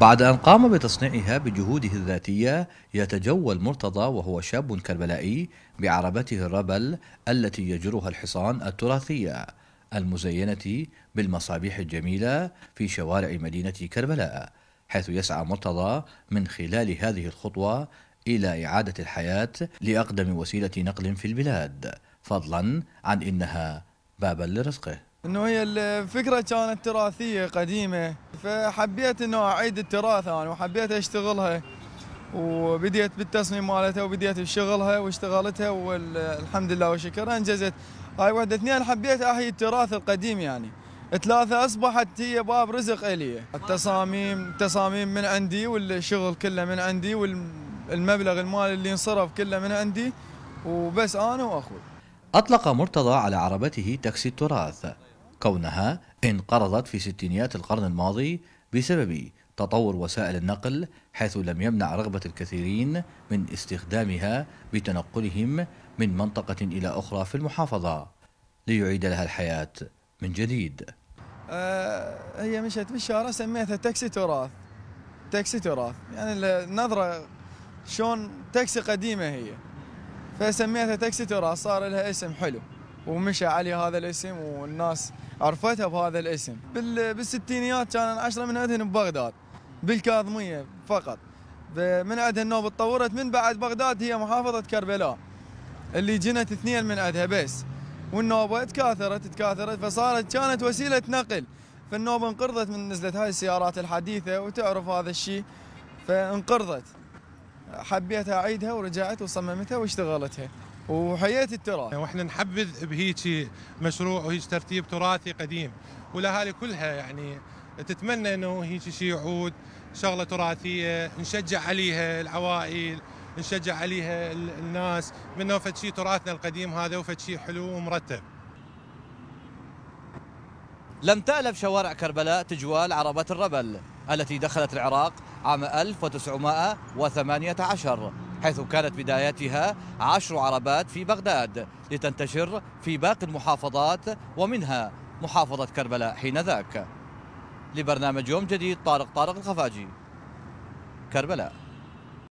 بعد أن قام بتصنيعها بجهوده الذاتية يتجول مرتضى وهو شاب كربلائي بعربته الربل التي يجرها الحصان التراثية المزينة بالمصابيح الجميلة في شوارع مدينة كربلاء حيث يسعى مرتضى من خلال هذه الخطوة إلى إعادة الحياة لأقدم وسيلة نقل في البلاد فضلا عن إنها بابا لرزقه إنه هي الفكرة كانت تراثية قديمة فحبيت انه اعيد التراث انا وحبيت اشتغلها وبديت بالتصميم مالتها وبديت بشغلها واشتغلتها والحمد لله وشكرا انجزت هاي وحده اثنين حبيت احيي التراث القديم يعني ثلاثة أصبحت هي باب رزق إلي التصاميم التصاميم من عندي والشغل كله من عندي والمبلغ المالي اللي انصرف كله من عندي وبس أنا وأخوي أطلق مرتضى على عربته تاكسي التراث كونها انقرضت في ستينيات القرن الماضي بسبب تطور وسائل النقل حيث لم يمنع رغبة الكثيرين من استخدامها بتنقلهم من منطقة إلى أخرى في المحافظة ليعيد لها الحياة من جديد آه هي مشت بالشارع سميتها تاكسي تراث تاكسي تراث يعني النظرة شلون تاكسي قديمة هي فسميتها تاكسي تراث صار لها اسم حلو ومشى علي هذا الاسم والناس عرفتها بهذا الاسم بالستينيات كان عشرة من عندهن ببغداد بالكاظمية فقط من عندها النوبة تطورت من بعد بغداد هي محافظة كربلاء اللي جنت اثنين من عندها بس والنوبة تكاثرت تكاثرت فصارت كانت وسيلة نقل فالنوبة انقرضت من نزلت هاي السيارات الحديثة وتعرف هذا الشيء فانقرضت حبيت اعيدها ورجعت وصممتها واشتغلتها وحييت التراث يعني واحنا نحبذ بهيجي مشروع وهيك ترتيب تراثي قديم والاهالي كلها يعني تتمنى انه هيجي شيء يعود شغله تراثيه نشجع عليها العوائل نشجع عليها الناس منه فد شيء تراثنا القديم هذا وفد شيء حلو ومرتب لم تألف شوارع كربلاء تجوال عربات الربل التي دخلت العراق عام 1918 حيث كانت بداياتها عشر عربات في بغداد لتنتشر في باقي المحافظات ومنها محافظة كربلاء حينذاك لبرنامج يوم جديد طارق طارق الخفاجي كربلاء